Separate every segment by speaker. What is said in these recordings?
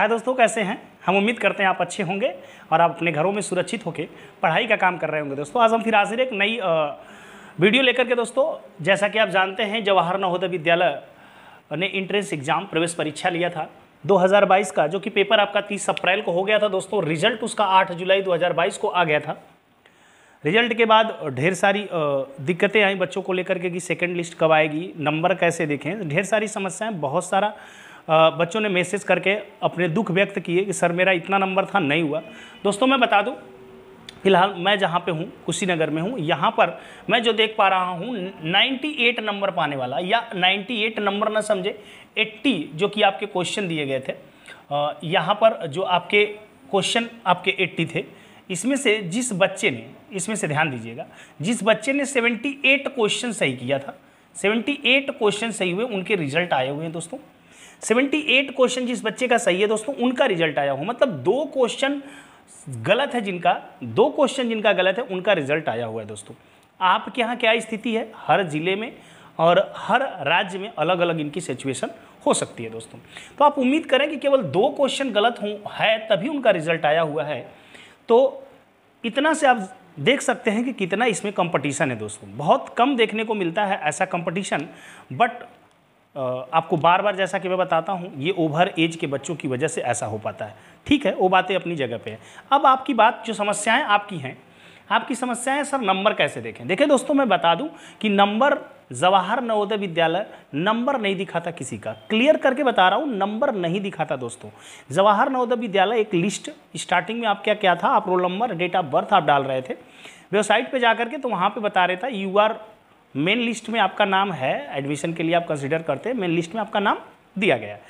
Speaker 1: हाय दोस्तों कैसे हैं हम उम्मीद करते हैं आप अच्छे होंगे और आप अपने घरों में सुरक्षित होकर पढ़ाई का काम कर रहे होंगे दोस्तों आज हम फिर हाजिर एक नई वीडियो लेकर के दोस्तों जैसा कि आप जानते हैं जवाहर नवोदय विद्यालय ने इंट्रेंस एग्ज़ाम प्रवेश परीक्षा लिया था 2022 का जो कि पेपर आपका 30 अप्रैल को हो गया था दोस्तों रिजल्ट उसका 8 जुलाई 2022 को आ गया था रिजल्ट के बाद ढेर सारी दिक्कतें आई बच्चों को लेकर के कि सेकेंड लिस्ट कब आएगी नंबर कैसे देखें ढेर सारी समस्याएं बहुत सारा बच्चों ने मैसेज करके अपने दुख व्यक्त किए कि सर मेरा इतना नंबर था नहीं हुआ दोस्तों मैं बता दूँ फिलहाल मैं जहाँ पे हूँ कुशीनगर में हूँ यहाँ पर मैं जो देख पा रहा हूँ 98 नंबर पाने वाला या 98 नंबर ना समझे 80 जो कि आपके क्वेश्चन दिए गए थे यहाँ पर जो आपके क्वेश्चन आपके 80 थे इसमें से जिस बच्चे ने इसमें से ध्यान दीजिएगा जिस बच्चे ने 78 क्वेश्चन सही किया था 78 क्वेश्चन सही हुए उनके रिजल्ट आए हुए हैं दोस्तों सेवेंटी एट क्वेश्चन जिस बच्चे का सही है दोस्तों उनका रिजल्ट आया हो मतलब दो क्वेश्चन गलत है जिनका दो क्वेश्चन जिनका गलत है उनका रिजल्ट आया हुआ है दोस्तों आपके यहाँ क्या स्थिति है हर जिले में और हर राज्य में अलग अलग इनकी सिचुएशन हो सकती है दोस्तों तो आप उम्मीद करें कि केवल दो क्वेश्चन गलत हों है तभी उनका रिजल्ट आया हुआ है तो इतना से आप देख सकते हैं कि कितना इसमें कंपटीशन है दोस्तों बहुत कम देखने को मिलता है ऐसा कंपटीशन बट आपको बार बार जैसा कि मैं बताता हूँ ये ओवर एज के बच्चों की वजह से ऐसा हो पाता है ठीक है वो बातें अपनी जगह पे हैं अब आपकी बात जो समस्याएं आपकी हैं आपकी समस्याएं सर नंबर कैसे देखें देखें दोस्तों मैं बता दूं कि नंबर जवाहर नवोदय विद्यालय नंबर नहीं दिखाता किसी का क्लियर करके बता रहा हूँ नंबर नहीं दिखाता दोस्तों जवाहर नवोदय विद्यालय एक लिस्ट स्टार्टिंग में आप क्या क्या था आप roll number date of birth आप डाल रहे थे वेबसाइट पे जा करके तो वहाँ पे बता रहे था यू आर मेन लिस्ट में आपका नाम है एडमिशन के लिए आप कंसिडर करते हैं मेन लिस्ट में आपका नाम दिया गया है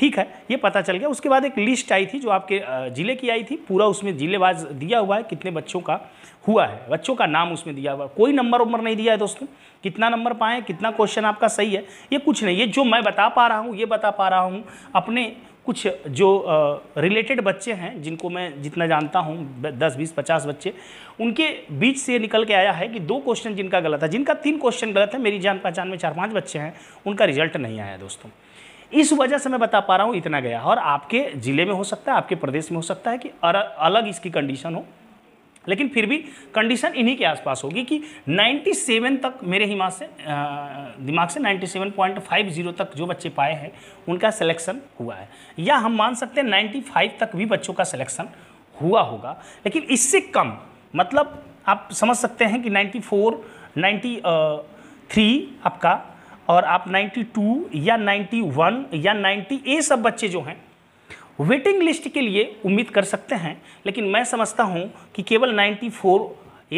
Speaker 1: ठीक है ये पता चल गया उसके बाद एक लिस्ट आई थी जो आपके ज़िले की आई थी पूरा उसमें ज़िलेवाज दिया हुआ है कितने बच्चों का हुआ है बच्चों का नाम उसमें दिया हुआ है कोई नंबर उम्र नहीं दिया है दोस्तों कितना नंबर पाए कितना क्वेश्चन आपका सही है ये कुछ नहीं ये जो मैं बता पा रहा हूँ ये बता पा रहा हूँ अपने कुछ जो रिलेटेड बच्चे हैं जिनको मैं जितना जानता हूँ दस बीस पचास बच्चे उनके बीच से निकल के आया है कि दो क्वेश्चन जिनका गलत है जिनका तीन क्वेश्चन गलत है मेरी जान पहचान में चार पाँच बच्चे हैं उनका रिजल्ट नहीं आया दोस्तों इस वजह से मैं बता पा रहा हूँ इतना गया और आपके ज़िले में हो सकता है आपके प्रदेश में हो सकता है कि अलग इसकी कंडीशन हो लेकिन फिर भी कंडीशन इन्हीं के आसपास होगी कि 97 तक मेरे हिमाग से दिमाग से 97.50 तक जो बच्चे पाए हैं उनका सिलेक्शन हुआ है या हम मान सकते हैं 95 तक भी बच्चों का सिलेक्शन हुआ होगा लेकिन इससे कम मतलब आप समझ सकते हैं कि 94 93 आपका और आप 92 या 91 या 90 ए सब बच्चे जो हैं वेटिंग लिस्ट के लिए उम्मीद कर सकते हैं लेकिन मैं समझता हूँ कि केवल 94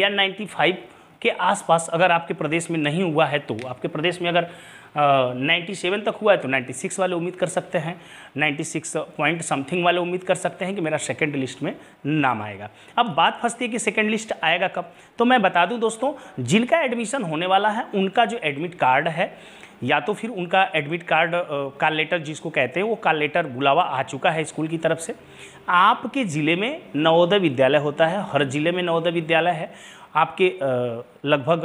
Speaker 1: या 95 के आसपास अगर आपके प्रदेश में नहीं हुआ है तो आपके प्रदेश में अगर नाइन्टी सेवन तक हुआ है तो नाइन्टी सिक्स वाले उम्मीद कर सकते हैं नाइन्टी सिक्स पॉइंट समथिंग वाले उम्मीद कर सकते हैं कि मेरा सेकेंड लिस्ट में नाम आएगा अब बात फंसती है कि सेकेंड लिस्ट आएगा कब तो मैं बता दूँ दोस्तों जिनका एडमिशन होने वाला है उनका जो एडमिट कार्ड है या तो फिर उनका एडमिट कार्ड का लेटर जिसको कहते हैं वो का लेटर बुलावा आ चुका है स्कूल की तरफ से आपके ज़िले में नवोदय विद्यालय होता है हर ज़िले में नवोदय विद्यालय है आपके लगभग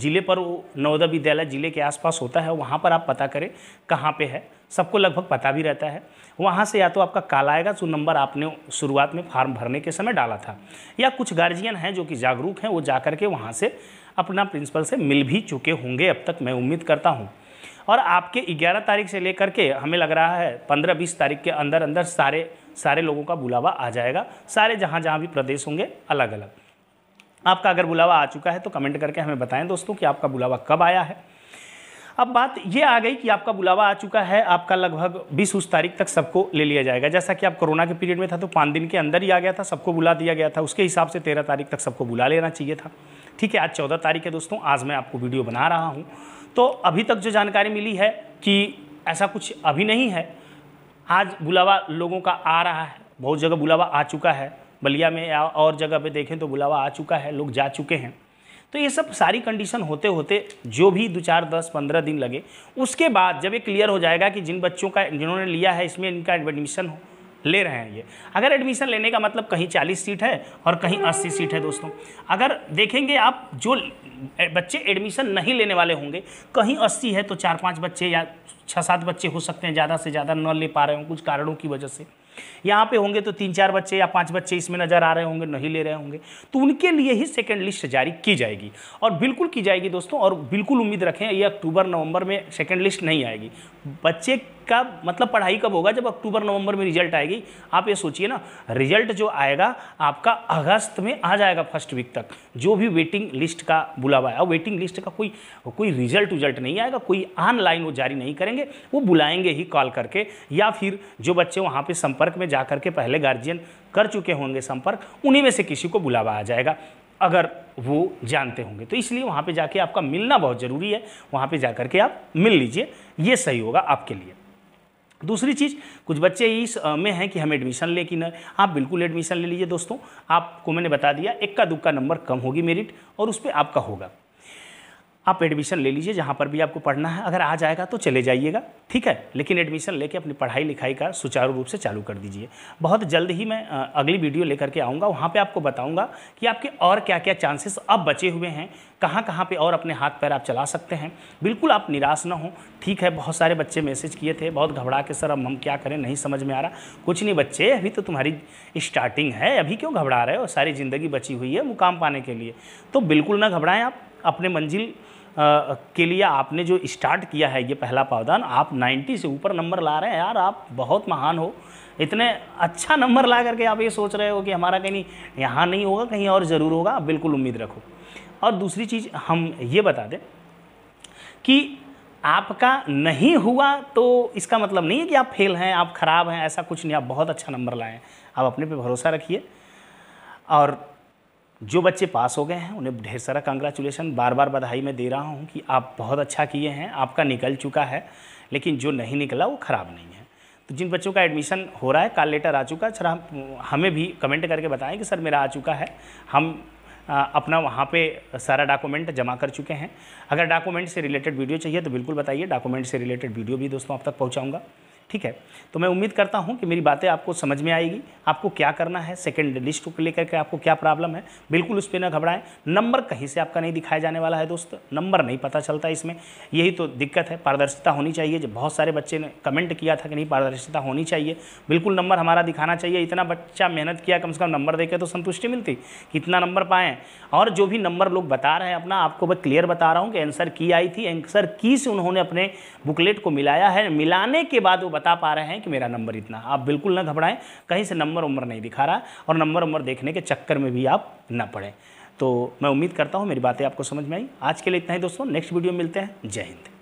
Speaker 1: ज़िले पर वो नवोदय विद्यालय ज़िले के आसपास होता है वहाँ पर आप पता करें कहाँ पे है सबको लगभग पता भी रहता है वहाँ से या तो आपका काल आएगा जो नंबर आपने शुरुआत में फार्म भरने के समय डाला था या कुछ गार्जियन हैं जो कि जागरूक हैं वो जा कर के वहाँ से अपना प्रिंसिपल से मिल भी चुके होंगे अब तक मैं उम्मीद करता हूँ और आपके 11 तारीख से लेकर के हमें लग रहा है 15-20 तारीख के अंदर अंदर सारे सारे लोगों का बुलावा आ जाएगा सारे जहाँ जहाँ भी प्रदेश होंगे अलग अलग आपका अगर बुलावा आ चुका है तो कमेंट करके हमें बताएं दोस्तों कि आपका बुलावा कब आया है अब बात ये आ गई कि आपका बुलावा आ चुका है आपका लगभग बीस उस तारीख तक सबको ले लिया जाएगा जैसा कि आप कोरोना के पीरियड में था तो पाँच दिन के अंदर ही आ गया था सबको बुला दिया गया था उसके हिसाब से तेरह तारीख तक सबको बुला लेना चाहिए था ठीक है आज चौदह तारीख है दोस्तों आज मैं आपको वीडियो बना रहा हूँ तो अभी तक जो जानकारी मिली है कि ऐसा कुछ अभी नहीं है आज बुलावा लोगों का आ रहा है बहुत जगह बुलावा आ चुका है बलिया में या और जगह पे देखें तो बुलावा आ चुका है लोग जा चुके हैं तो ये सब सारी कंडीशन होते होते जो भी दो चार दस पंद्रह दिन लगे उसके बाद जब ये क्लियर हो जाएगा कि जिन बच्चों का जिन्होंने लिया है इसमें इनका एडमिशन हो ले रहे हैं ये अगर एडमिशन लेने का मतलब कहीं चालीस सीट है और कहीं अस्सी सीट है दोस्तों अगर देखेंगे आप जो बच्चे एडमिशन नहीं लेने वाले होंगे कहीं अस्सी है तो चार पाँच बच्चे या छः सात बच्चे हो सकते हैं ज़्यादा से ज़्यादा न ले पा रहे हों कुछ कारणों की वजह से यहाँ पे होंगे तो तीन चार बच्चे या पांच बच्चे इसमें नज़र आ रहे होंगे नहीं ले रहे होंगे तो उनके लिए ही सेकेंड लिस्ट जारी की जाएगी और बिल्कुल की जाएगी दोस्तों और बिल्कुल उम्मीद रखें ये अक्टूबर नवंबर में सेकेंड लिस्ट नहीं आएगी बच्चे का मतलब पढ़ाई कब होगा जब अक्टूबर नवंबर में रिजल्ट आएगी आप ये सोचिए ना रिजल्ट जो आएगा आपका अगस्त में आ जाएगा फर्स्ट वीक तक जो भी वेटिंग लिस्ट का बुलावा है वेटिंग लिस्ट का कोई कोई रिजल्ट उजल्ट नहीं आएगा कोई ऑनलाइन वो जारी नहीं करेंगे वो बुलाएंगे ही कॉल करके या फिर जो बच्चे वहाँ पर संपर्क में जा करके पहले गार्जियन कर चुके होंगे संपर्क उन्हीं में से किसी को बुलावा आ जाएगा अगर वो जानते होंगे तो इसलिए वहाँ पे जाके आपका मिलना बहुत ज़रूरी है वहाँ पे जा के आप मिल लीजिए ये सही होगा आपके लिए दूसरी चीज़ कुछ बच्चे इस में हैं कि हम एडमिशन ले कि न आप बिल्कुल एडमिशन ले लीजिए दोस्तों आपको मैंने बता दिया इक्का दुक्का नंबर कम होगी मेरिट और उस पर आपका होगा आप एडमिशन ले लीजिए जहाँ पर भी आपको पढ़ना है अगर आ जाएगा तो चले जाइएगा ठीक है लेकिन एडमिशन लेके अपनी पढ़ाई लिखाई का सुचारू रूप से चालू कर दीजिए बहुत जल्द ही मैं अगली वीडियो लेकर के आऊँगा वहाँ पर आपको बताऊँगा कि आपके और क्या क्या चांसेस अब बचे हुए हैं कहाँ कहाँ पे और अपने हाथ पैर आप चला सकते हैं बिल्कुल आप निराश ना हो ठीक है बहुत सारे बच्चे मैसेज किए थे बहुत घबरा के सर अब हम क्या करें नहीं समझ में आ रहा कुछ नहीं बच्चे अभी तो तुम्हारी स्टार्टिंग है अभी क्यों घबरा रहे हो सारी ज़िंदगी बची हुई है मुकाम पाने के लिए तो बिल्कुल ना घबराएं आप अपने मंजिल के लिए आपने जो स्टार्ट किया है ये पहला पावदान आप 90 से ऊपर नंबर ला रहे हैं यार आप बहुत महान हो इतने अच्छा नंबर ला करके आप ये सोच रहे हो कि हमारा कहीं यहाँ नहीं होगा कहीं और ज़रूर होगा आप बिल्कुल उम्मीद रखो और दूसरी चीज़ हम ये बता दें कि आपका नहीं हुआ तो इसका मतलब नहीं है कि आप फेल हैं आप ख़राब हैं ऐसा कुछ नहीं आप बहुत अच्छा नंबर लाएँ आप अपने पर भरोसा रखिए और जो बच्चे पास हो गए हैं उन्हें ढेर सारा कंग्रेचुलेसन बार बार बधाई मैं दे रहा हूँ कि आप बहुत अच्छा किए हैं आपका निकल चुका है लेकिन जो नहीं निकला वो ख़राब नहीं है तो जिन बच्चों का एडमिशन हो रहा है कल लेटर आ चुका है सर हम हमें भी कमेंट करके बताएं कि सर मेरा आ चुका है हम आ, अपना वहाँ पे सारा डॉक्यूमेंट जमा कर चुके हैं अगर डॉक्यूमेंट से रिलेटेड वीडियो चाहिए तो बिल्कुल बताइए डॉक्यूमेंट से रिलेटेड वीडियो भी दोस्तों आप तक पहुँचाऊँगा ठीक है तो मैं उम्मीद करता हूं कि मेरी बातें आपको समझ में आएगी आपको क्या करना है सेकेंड लिस्ट को लेकर के आपको क्या प्रॉब्लम है बिल्कुल उस पर ना घबराएं नंबर कहीं से आपका नहीं दिखाया जाने वाला है दोस्त नंबर नहीं पता चलता इसमें यही तो दिक्कत है पारदर्शिता होनी चाहिए जब बहुत सारे बच्चे ने कमेंट किया था कि नहीं पारदर्शिता होनी चाहिए बिल्कुल नंबर हमारा दिखाना चाहिए इतना बच्चा मेहनत किया कम से कम नंबर देके तो संतुष्टि मिलती इतना नंबर पाएँ और जो भी नंबर लोग बता रहे हैं अपना आपको मैं क्लियर बता रहा हूँ कि आंसर की आई थी एंसर की से उन्होंने अपने बुकलेट को मिलाया है मिलाने के बाद वो बता पा रहे हैं कि मेरा नंबर इतना आप बिल्कुल ना घबराएं कहीं से नंबर उम्र नहीं दिखा रहा और नंबर उम्र देखने के चक्कर में भी आप ना पड़ें तो मैं उम्मीद करता हूँ मेरी बातें आपको समझ में आई आज के लिए इतना ही दोस्तों नेक्स्ट वीडियो में मिलते हैं जय हिंद